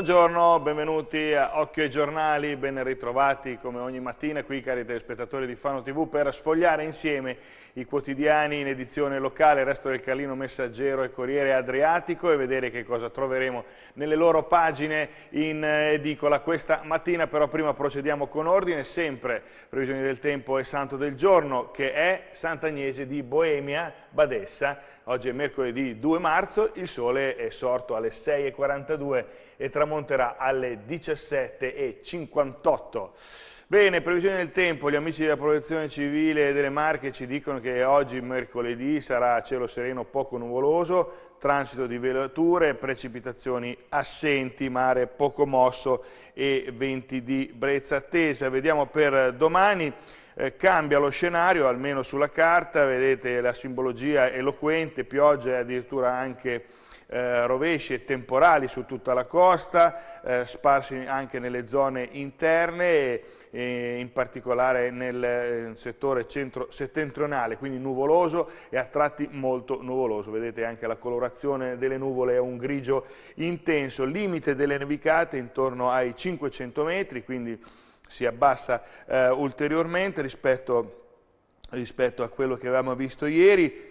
Buongiorno, benvenuti a Occhio ai Giornali, ben ritrovati come ogni mattina qui cari telespettatori di Fano TV per sfogliare insieme i quotidiani in edizione locale, il resto del Calino Messaggero e Corriere Adriatico e vedere che cosa troveremo nelle loro pagine in eh, edicola questa mattina, però prima procediamo con ordine, sempre previsioni del tempo e santo del giorno che è Sant'Agnese di Boemia, Badessa, oggi è mercoledì 2 marzo, il sole è sorto alle 6.42 e tramontato tramonterà alle 17.58. Bene, previsione del tempo, gli amici della protezione civile delle Marche ci dicono che oggi mercoledì sarà cielo sereno poco nuvoloso, transito di velature, precipitazioni assenti, mare poco mosso e venti di brezza attesa. Vediamo per domani. Eh, cambia lo scenario, almeno sulla carta, vedete la simbologia eloquente, pioggia e addirittura anche eh, rovesci e temporali su tutta la costa, eh, sparsi anche nelle zone interne, e, e in particolare nel eh, settore centro-settentrionale, quindi nuvoloso e a tratti molto nuvoloso. Vedete anche la colorazione delle nuvole è un grigio intenso, limite delle nevicate intorno ai 500 metri, quindi si abbassa eh, ulteriormente rispetto, rispetto a quello che avevamo visto ieri,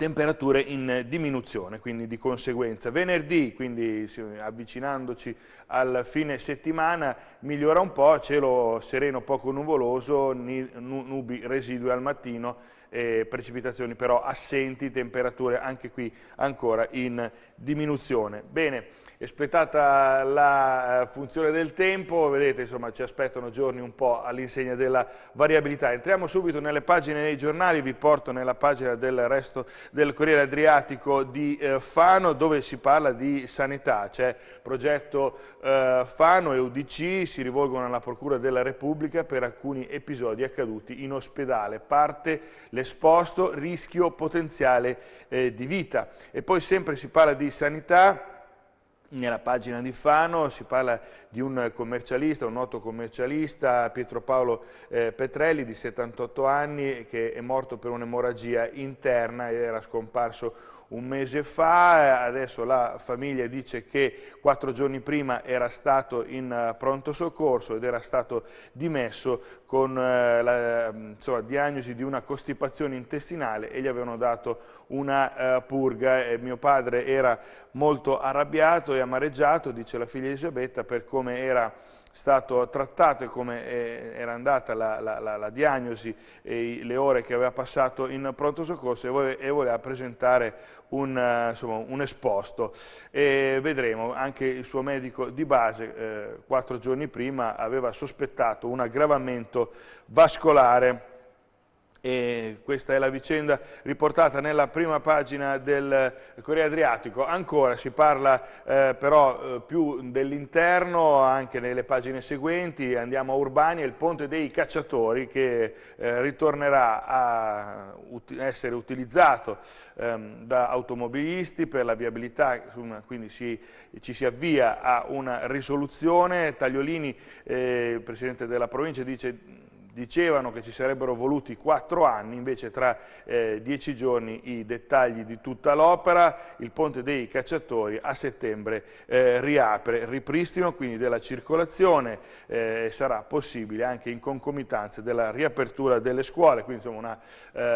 temperature in diminuzione, quindi di conseguenza. Venerdì, quindi avvicinandoci al fine settimana, migliora un po', cielo sereno poco nuvoloso, nubi residue al mattino, eh, precipitazioni però assenti, temperature anche qui ancora in diminuzione. Bene, espletata la eh, funzione del tempo, vedete insomma ci aspettano giorni un po' all'insegna della variabilità. Entriamo subito nelle pagine dei giornali, vi porto nella pagina del resto del Corriere Adriatico di eh, Fano dove si parla di sanità, c'è progetto eh, Fano e UDC si rivolgono alla Procura della Repubblica per alcuni episodi accaduti in ospedale, parte le l'esposto, rischio potenziale eh, di vita. E poi sempre si parla di sanità, nella pagina di Fano si parla di un commercialista, un noto commercialista, Pietro Paolo eh, Petrelli, di 78 anni, che è morto per un'emorragia interna ed era scomparso un mese fa, adesso la famiglia dice che quattro giorni prima era stato in eh, pronto soccorso ed era stato dimesso con eh, la mm, insomma, diagnosi di una costipazione intestinale e gli avevano dato una uh, purga. E mio padre era molto arrabbiato e amareggiato, dice la figlia Elisabetta, per come era stato trattato e come eh, era andata la, la, la, la diagnosi e le ore che aveva passato in pronto soccorso e, voleva, presentare un, eh, insomma, un, esposto. E vedremo, anche il suo medico di base eh, quattro giorni prima aveva sospettato un aggravamento vascolare e questa è la vicenda riportata nella prima pagina del eh, Corriere Adriatico. Ancora si parla eh, però eh, più dell'interno, anche nelle pagine seguenti. Andiamo a Urbania, il ponte dei cacciatori che eh, ritornerà a ut essere utilizzato ehm, da automobilisti per la viabilità, insomma, quindi si, ci si avvia a una risoluzione. Tagliolini, eh, Presidente della provincia, dice dicevano che ci sarebbero voluti quattro anni, invece tra eh, dieci giorni i dettagli di tutta l'opera, il ponte dei cacciatori a settembre eh, riapre, ripristino quindi della circolazione eh, sarà possibile anche in concomitanza della riapertura delle scuole, quindi insomma una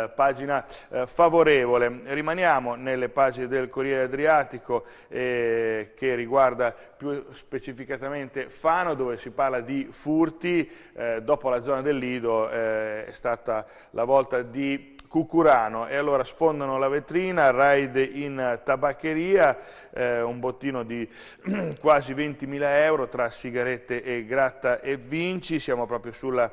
eh, pagina eh, favorevole. Rimaniamo nelle pagine del Corriere Adriatico eh, che riguarda più specificatamente Fano dove si parla di furti dopo la zona del Lido eh, è stata la volta di Cucurano e allora sfondano la vetrina, raid in tabaccheria, eh, un bottino di quasi 20.000 euro tra sigarette e gratta e vinci, siamo proprio sulla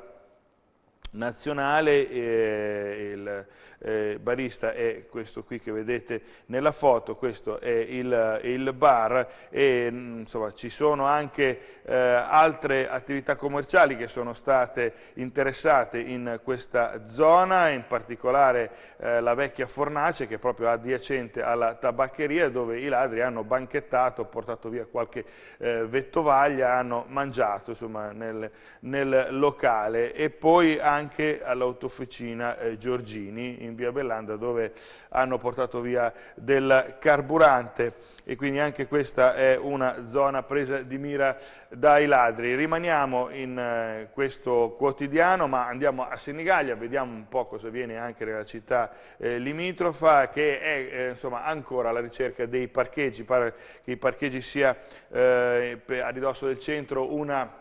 nazionale, eh, il eh, barista è questo qui che vedete nella foto, questo è il, il bar e insomma, ci sono anche eh, altre attività commerciali che sono state interessate in questa zona, in particolare eh, la vecchia fornace che è proprio adiacente alla tabaccheria dove i ladri hanno banchettato, portato via qualche eh, vettovaglia, hanno mangiato insomma, nel, nel locale e poi anche anche all'autofficina eh, Giorgini in via Bellanda dove hanno portato via del carburante e quindi anche questa è una zona presa di mira dai ladri. Rimaniamo in eh, questo quotidiano ma andiamo a Senigallia, vediamo un po' cosa viene anche nella città eh, limitrofa che è eh, insomma, ancora alla ricerca dei parcheggi, pare che i parcheggi sia eh, a ridosso del centro una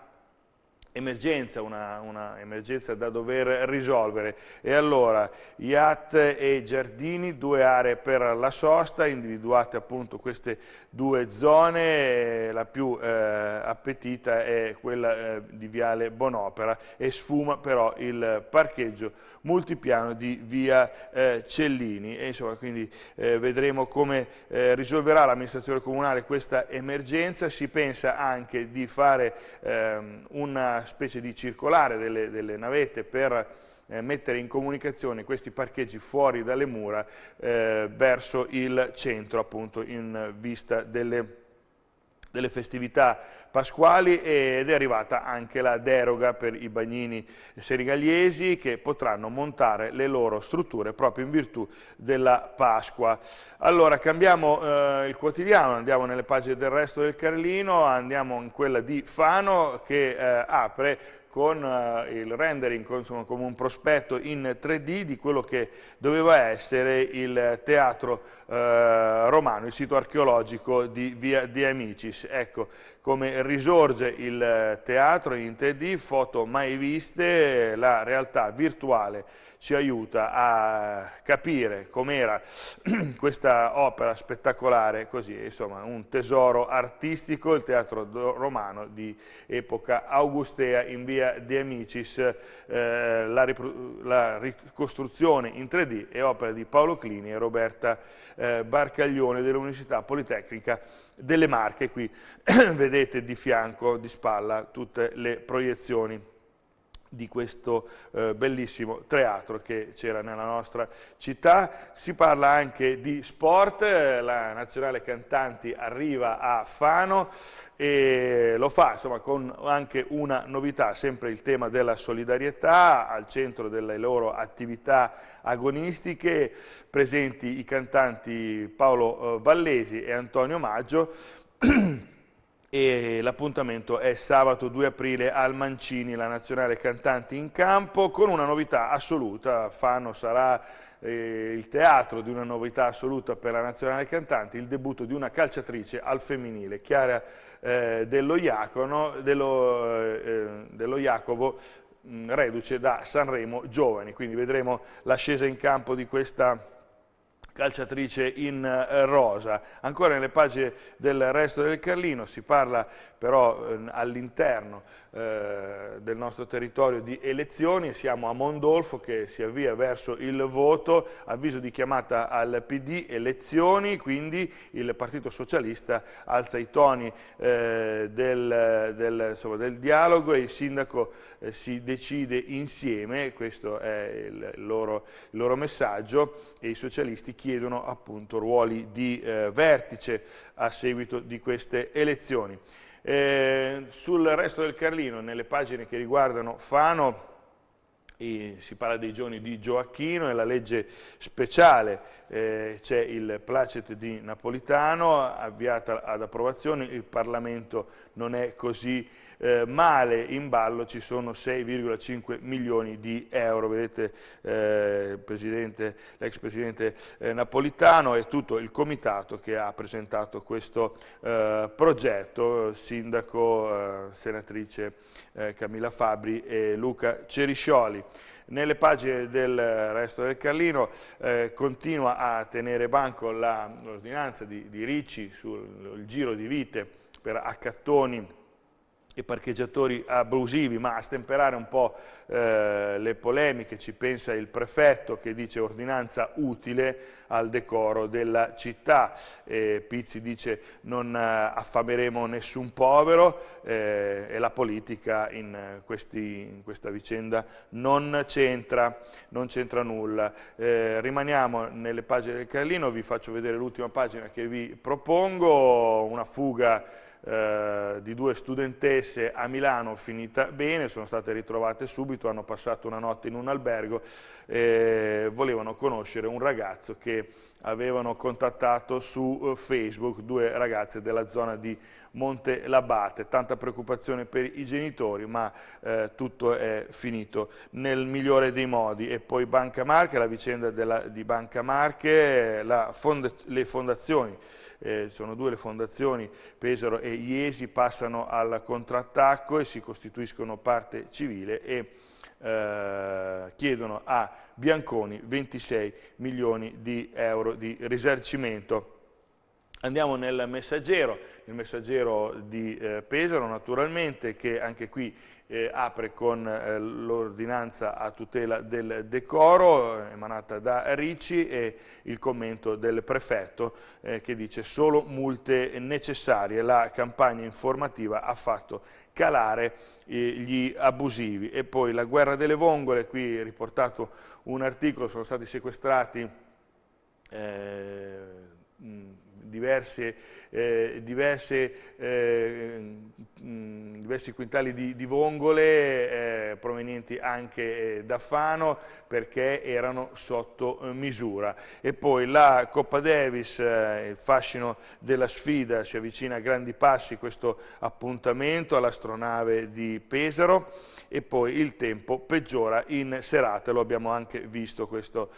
emergenza, una, una, emergenza da dover risolvere. E allora IAT e Giardini, due aree per la sosta, individuate appunto queste due zone, eh, la più eh, appetita è quella eh, di Viale Bonopera e sfuma però il parcheggio multipiano di Via eh, Cellini. E insomma, quindi eh, vedremo come eh, risolverà l'amministrazione comunale questa emergenza, si pensa anche di fare ehm, una specie di circolare delle, delle navette per eh, mettere in comunicazione questi parcheggi fuori dalle mura eh, verso il centro appunto in vista delle delle festività pasquali ed è arrivata anche la deroga per i bagnini senegaliesi che potranno montare le loro strutture proprio in virtù della Pasqua. Allora cambiamo eh, il quotidiano, andiamo nelle pagine del resto del Carlino, andiamo in quella di Fano che eh, apre con eh, il rendering, insomma, come un prospetto in 3D di quello che doveva essere il teatro eh, romano, il sito archeologico di Via di Amicis. Ecco come risorge il teatro in 3D, foto mai viste, la realtà virtuale ci aiuta a capire com'era questa opera spettacolare, così insomma un tesoro artistico, il teatro romano di epoca augustea in via Galleria di Amicis, eh, la, la, ricostruzione in 3D è opera di Paolo Clini e Roberta eh, Barcaglione dell'Università Politecnica delle Marche, qui vedete di fianco, di spalla, tutte le proiezioni di questo eh, bellissimo teatro che c'era nella nostra città. Si parla anche di sport, eh, la nazionale cantanti arriva a Fano e lo fa insomma, con anche una novità, sempre il tema della solidarietà, al centro delle loro attività agonistiche, presenti i cantanti Paolo eh, Vallesi e Antonio Maggio. e l'appuntamento è sabato 2 aprile al Mancini, la nazionale cantanti in campo, con una novità assoluta, Fano sarà eh, il teatro di una novità assoluta per la nazionale cantanti, il debutto di una calciatrice al femminile, Chiara eh, dello, Iacono, dello, eh, eh, dello Iacovo, mh, reduce da Sanremo Giovani, quindi vedremo l'ascesa in campo di questa calciatrice in eh, rosa. Ancora nelle pagine del resto del Carlino si parla però ehm, all'interno eh, del nostro territorio di elezioni, siamo a Mondolfo che si avvia verso il voto, avviso di chiamata al PD, elezioni, quindi il Partito Socialista alza i toni eh, del, del, insomma, del, dialogo e il sindaco si decide insieme, questo è il loro, il loro messaggio, e i socialisti chiedono richiedono appunto ruoli di eh, vertice a seguito di queste elezioni. Eh, sul resto del Carlino, nelle pagine che riguardano Fano, si parla dei giorni di Gioacchino e la legge speciale, eh, c'è il placet di Napolitano avviata ad approvazione, il Parlamento non è così eh, male in ballo ci sono 6,5 milioni di euro. Vedete eh, l'ex presidente eh, Napolitano e tutto il comitato che ha presentato questo eh, progetto, sindaco, eh, senatrice eh, Camilla Fabri e Luca Ceriscioli. Nelle pagine del resto del Carlino continua a tenere banco l'ordinanza di, di Ricci sul giro di vite per accattoni e parcheggiatori abusivi, ma a stemperare un po' eh, le polemiche ci pensa il prefetto che dice ordinanza utile al decoro della città. E Pizzi dice non eh, affameremo nessun povero eh, e la politica in, questi, in questa vicenda non c'entra, nulla. Eh, rimaniamo nelle pagine del Carlino, vi faccio vedere l'ultima pagina che vi propongo, una fuga eh, di due studentesse a Milano finita bene, sono state ritrovate subito, hanno passato una notte in un albergo e volevano conoscere un ragazzo che avevano contattato su eh, Facebook due ragazze della zona di Monte Labate. Tanta preoccupazione per i genitori, ma eh, tutto è finito nel migliore dei modi. E poi Banca Marche, la vicenda della, di Banca Marche, eh, fonda, le fondazioni eh, sono due le fondazioni, Pesaro e Iesi, passano al contrattacco e si costituiscono parte civile e eh, chiedono a Bianconi 26 milioni di euro di risarcimento. Andiamo nel messaggero, il messaggero di eh, Pesaro naturalmente che anche qui eh, apre con eh, l'ordinanza a tutela del decoro emanata da Ricci e il commento del prefetto eh, che dice solo multe necessarie, la campagna informativa ha fatto calare eh, gli abusivi e poi la guerra delle vongole, qui è riportato un articolo, sono stati sequestrati eh, mh, diverse, eh, diverse, eh, mm, diversi quintali di, di vongole eh, provenienti anche eh, da Fano perché erano sotto eh, misura. E poi la Coppa Davis, eh, il fascino della sfida, si avvicina a grandi passi questo appuntamento all'astronave di Pesaro e poi il tempo peggiora in serata, lo abbiamo anche visto questo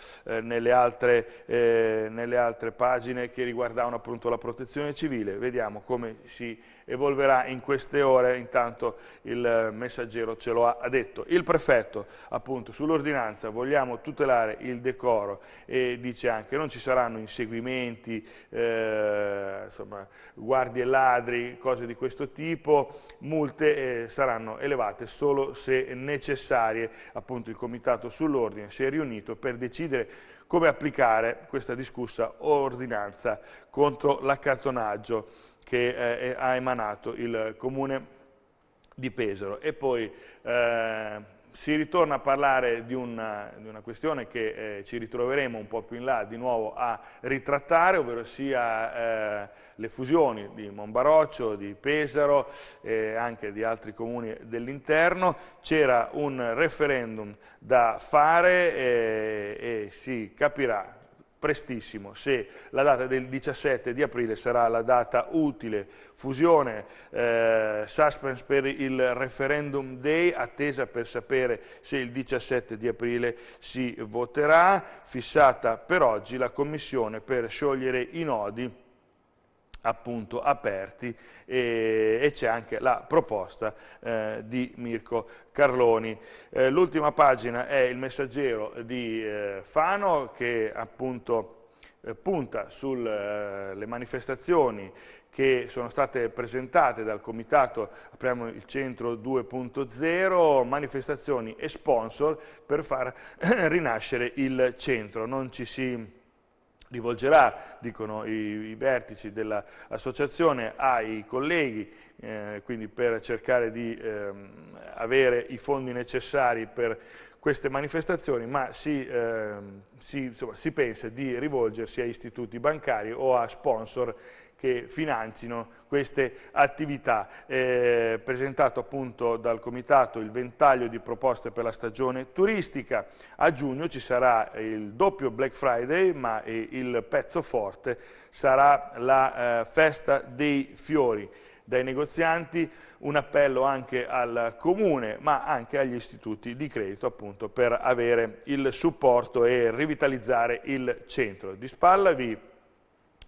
nelle altre, nelle altre pagine che riguardavano appunto la protezione civile, vediamo come si evolverà in queste ore, intanto il eh, messaggero ce lo ha detto. Il prefetto appunto sull'ordinanza vogliamo tutelare il decoro e dice anche non ci saranno inseguimenti, eh, insomma, guardie e ladri, cose di questo tipo, multe eh, saranno elevate solo se necessarie, appunto il comitato sull'ordine si è riunito per decidere come applicare questa discussa ordinanza contro l'accartonaggio che eh, ha emanato il Comune di Pesaro. E poi eh, si ritorna a parlare di una, di una questione che eh, ci ritroveremo un po' più in là di nuovo a ritrattare, ovvero sia eh, le fusioni di Monbaroccio, di Pesaro e anche di altri comuni dell'interno. C'era un referendum da fare e, eh, e si capirà prestissimo, se la data del 17 di aprile sarà la data utile. Fusione, eh, suspense per il referendum day, attesa per sapere se il 17 di aprile si voterà, fissata per oggi la commissione per sciogliere i nodi appunto aperti e, e c'è anche la proposta eh, di Mirko Carloni. Eh, L'ultima pagina è il messaggero di eh, Fano che appunto eh, punta sulle eh, manifestazioni che sono state presentate dal comitato Apriamo il Centro 2.0, manifestazioni e sponsor per far rinascere il centro. Non ci si rivolgerà, dicono i, i vertici dell'associazione, ai colleghi, eh, quindi per cercare di ehm, avere i fondi necessari per queste manifestazioni, ma si, ehm, si, insomma, si pensa di rivolgersi a istituti bancari o a sponsor che finanzino queste attività. Eh, presentato appunto dal Comitato il ventaglio di proposte per la stagione turistica. A giugno ci sarà il doppio Black Friday, ma il pezzo forte sarà la eh, festa dei fiori dai negozianti, un appello anche al Comune ma anche agli istituti di credito appunto per avere il supporto e rivitalizzare il centro. Di spalla vi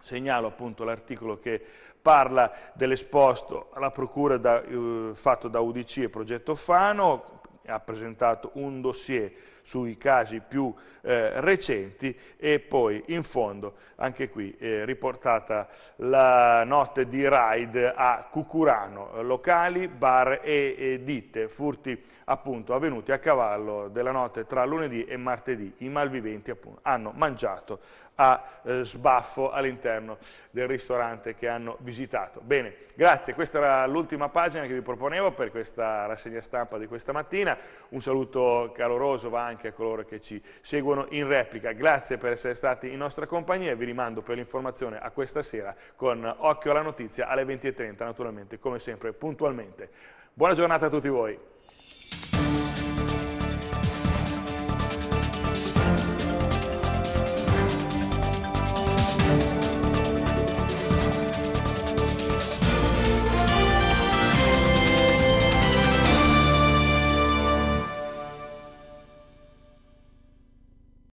Segnalo appunto l'articolo che parla dell'esposto alla procura da, eh, fatto da UDC e Progetto Fano, ha presentato un dossier sui casi più eh, recenti e poi in fondo anche qui eh, riportata la notte di raid a Cucurano, locali, bar e, e ditte, furti appunto avvenuti a cavallo della notte tra lunedì e martedì, i malviventi appunto hanno mangiato a eh, sbaffo all'interno del ristorante che hanno visitato. Bene, grazie, questa era l'ultima pagina che vi proponevo per questa rassegna stampa di questa mattina, un saluto caloroso va anche anche a coloro che ci seguono in replica. Grazie per essere stati in nostra compagnia e vi rimando per l'informazione a questa sera con Occhio alla Notizia alle 20.30, naturalmente, come sempre, puntualmente. Buona giornata a tutti voi.